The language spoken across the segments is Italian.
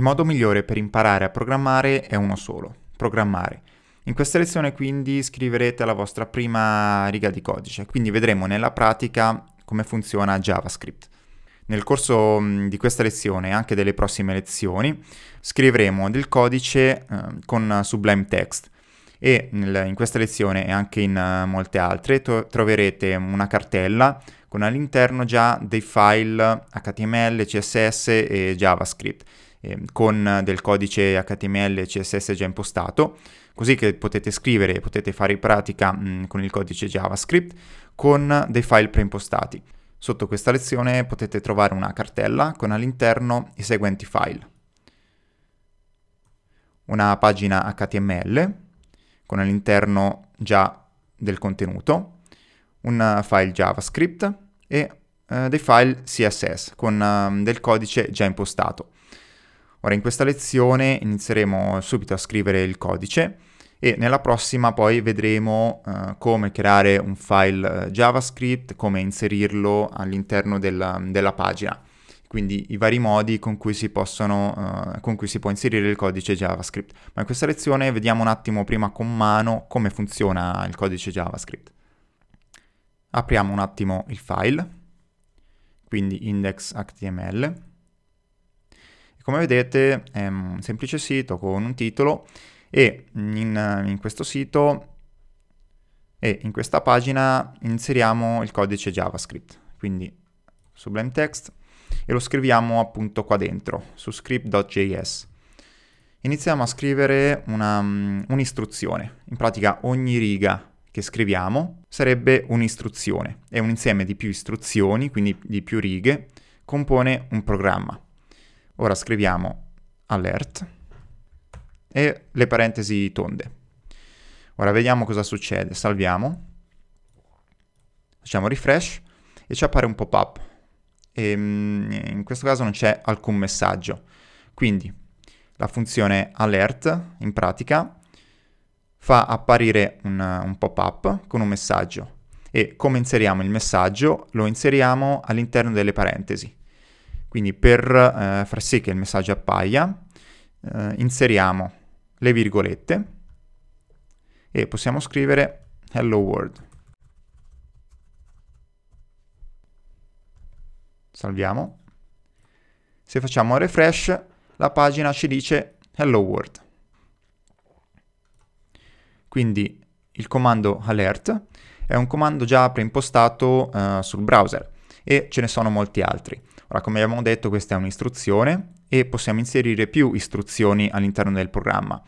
Il modo migliore per imparare a programmare è uno solo, programmare. In questa lezione quindi scriverete la vostra prima riga di codice, quindi vedremo nella pratica come funziona JavaScript. Nel corso mm, di questa lezione e anche delle prossime lezioni scriveremo del codice eh, con Sublime Text e nel, in questa lezione e anche in uh, molte altre to- troverete una cartella con all'interno già dei file HTML, CSS e JavaScript eh, con del codice HTML e CSS già impostato, così che potete scrivere e potete fare pratica mh, con il codice JavaScript con dei file preimpostati. Sotto questa lezione potete trovare una cartella con all'interno i seguenti file. Una pagina HTML con all'interno già del contenuto, un file JavaScript e eh, dei file CSS con eh, del codice già impostato. Ora in questa lezione inizieremo subito a scrivere il codice e nella prossima poi vedremo eh, come creare un file eh, JavaScript, come inserirlo all'interno della, della pagina, quindi i vari modi con cui, possono, eh, con cui si può inserire il codice JavaScript. Ma in questa lezione vediamo un attimo prima con mano come funziona il codice JavaScript. Apriamo un attimo il file, quindi index.html come vedete è un semplice sito con un titolo e in, in questo sito e in questa pagina inseriamo il codice JavaScript, quindi Sublime Text e lo scriviamo appunto qua dentro, su script.js. Iniziamo a scrivere mm, un'istruzione, in pratica ogni riga che scriviamo sarebbe un'istruzione, è un insieme di più istruzioni, quindi di più righe, compone un programma. Ora scriviamo alert e le parentesi tonde. Ora vediamo cosa succede. Salviamo, facciamo refresh e ci appare un pop-up. Ehm, in questo caso non c'è alcun messaggio. Quindi la funzione alert in pratica fa apparire un, un pop-up con un messaggio e come inseriamo il messaggio lo inseriamo all'interno delle parentesi. Quindi per eh, far sì che il messaggio appaia, eh, inseriamo le virgolette e possiamo scrivere hello world. Salviamo. Se facciamo un refresh, la pagina ci dice hello world. Quindi il comando alert è un comando già preimpostato eh, sul browser e ce ne sono molti altri. Ora, come abbiamo detto, questa è un'istruzione e possiamo inserire più istruzioni all'interno del programma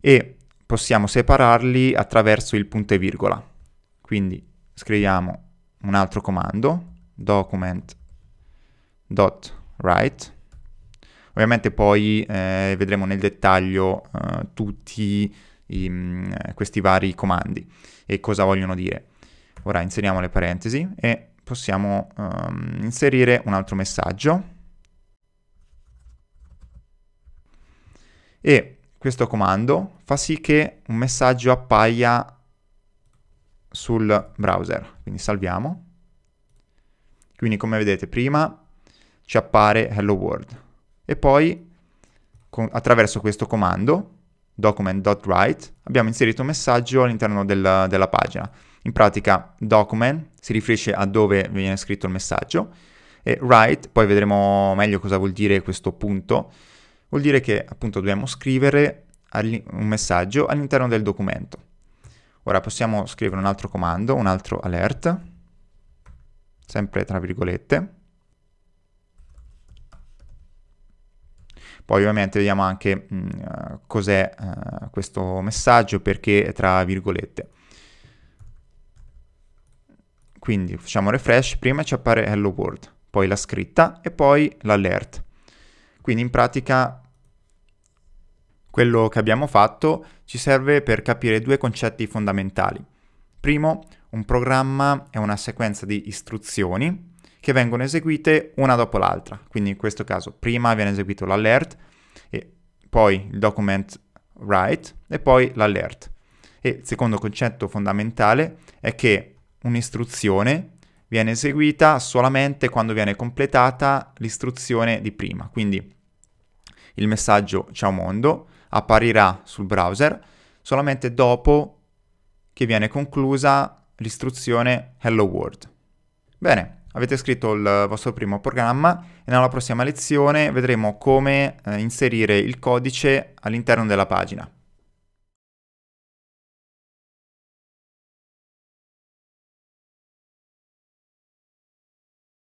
e possiamo separarli attraverso il punto e virgola. Quindi scriviamo un altro comando, document.write. Ovviamente poi eh, vedremo nel dettaglio eh, tutti i, mm, questi vari comandi e cosa vogliono dire. Ora inseriamo le parentesi e possiamo um, inserire un altro messaggio e questo comando fa sì che un messaggio appaia sul browser. Quindi salviamo. Quindi come vedete prima ci appare hello world e poi con, attraverso questo comando document.write abbiamo inserito un messaggio all'interno del, della pagina. In pratica document si riferisce a dove viene scritto il messaggio e write, poi vedremo meglio cosa vuol dire questo punto, vuol dire che appunto dobbiamo scrivere un messaggio all'interno del documento. Ora possiamo scrivere un altro comando, un altro alert, sempre tra virgolette. Poi ovviamente vediamo anche mh, mm, eh, cos'è uh, questo messaggio perché tra virgolette. Quindi facciamo refresh, prima ci appare hello world, poi la scritta e poi l'alert. Quindi in pratica quello che abbiamo fatto ci serve per capire due concetti fondamentali. Primo, un programma è una sequenza di istruzioni che vengono eseguite una dopo l'altra. Quindi in questo caso prima viene eseguito l'alert, poi il document write e poi l'alert. E il secondo concetto fondamentale è che un'istruzione viene eseguita solamente quando viene completata l'istruzione di prima. Quindi il messaggio ciao mondo apparirà sul browser solamente dopo che viene conclusa l'istruzione hello world. Bene, avete scritto il vostro primo programma e nella prossima lezione vedremo come eh, inserire il codice all'interno della pagina.